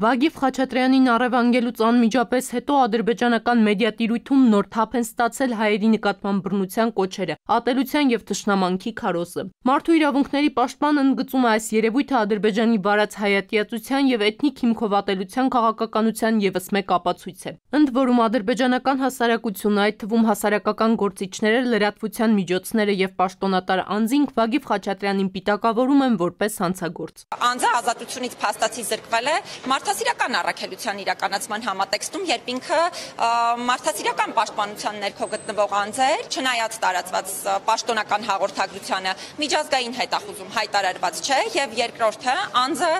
Վագիվ Խաչատրյանին առևանգելուց անմիջապես հետո ադրբեջանական մեդիատիրույթում նոր թափ են ստացել հայերի նկատմամբ բռնության կոչերը, ատելության եւ թշնամանքի քարոզը։ Մարդու իրավունքների պաշտպանը ընդգծում է այս երևույթը Ադրբեջանի վարած հայատյացության եւ էթնիկ հիմքով ատելության քաղաքականության եւս մեկ ապացույց է։ Ընդ որում ադրբեջանական հասարակությունը, այդ թվում հասարակական գործիչները, լրատվության միջոցները եւ պաշտոնատար անձինք Վագիվ Խաչատրյանին պիտակավորում են որպես հանցագործ։ Անձը ազատությունից փաստացի զրկվել է, մարդը մարդասիրական առաքելության իրականացման համատեքստում, երբ ինքը մարդասիրական պաշտպանության ներքո գտնվող անձ էր, չնայած տարածված պաշտոնական հաղորդագրությանը միջազգային հետախուզում հայտարարված չէ եւ երկրորդը անձը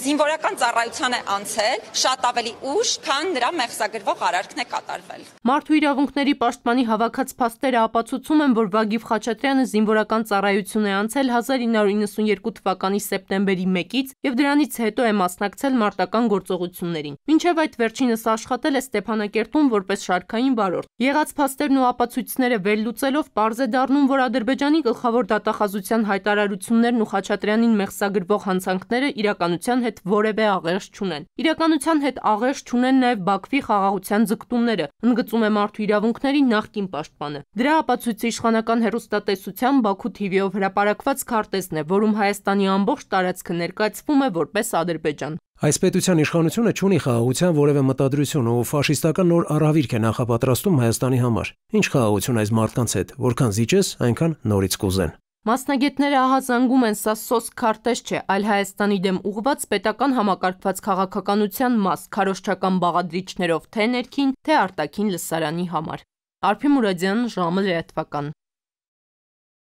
զինվորական ծառայության է անցել շատ ավելի ուշ, քան նրա մեղսագրվող արարքն է կատարվել։ Մարդու իրավունքների պաշտպանի հավաքած փաստերը ապացուցում են, որ Վագիվ Խաչատրյանը զինվորական ծառայություն է անցել 1992 թվականի սեպտեմբերի 1-ից եւ դրանից հետո է մասնակցել մարտական գործողություններին։ Մինչեւ այդ վերջինս աշխատել է Ստեփանակերտում որպես շարքային վարորդ։ Եղած փաստերն ու ապացույցները վերլուծելով པարզ է դառնում, որ Ադրբեջանի գլխավոր դատախազության հայտարարություններն ու Խաչատրյանին մեղսագրվող հանցանքները իրականության իրականության հետ որևէ աղերս չունեն։ Իրականության հետ աղերս չունեն նաև Բաքվի խաղաղության ձգտումները, ընդգծում է մարդու իրավունքների նախկին պաշտպանը։ Դրա ապացույցը իշխանական հերոստատեսության Բաքու TV-ով հրապարակված քարտեզն է, որում Հայաստանի ամբողջ տարածքը ներկայացվում է որպես Ադրբեջան։ Այս պետության իշխանությունը չունի խաղաղության որևէ մտադրություն ու ֆաշիստական նոր առավիրք է նախապատրաստում Հայաստանի համար։ Ինչ խաղաղություն այս մարդկանց հետ, որքան զիջես, այնքան նորից կուզեն։ Մասնագետները ահազանգում են սա սոս քարտեզ չէ, այլ Հայաստանի դեմ ուղված պետական համակարգված քաղաքականության մաս քարոշչական բաղադրիչներով թե ներքին, թե արտաքին լսարանի համար։ Արփի Մուրադյան, ժամը լրատվական։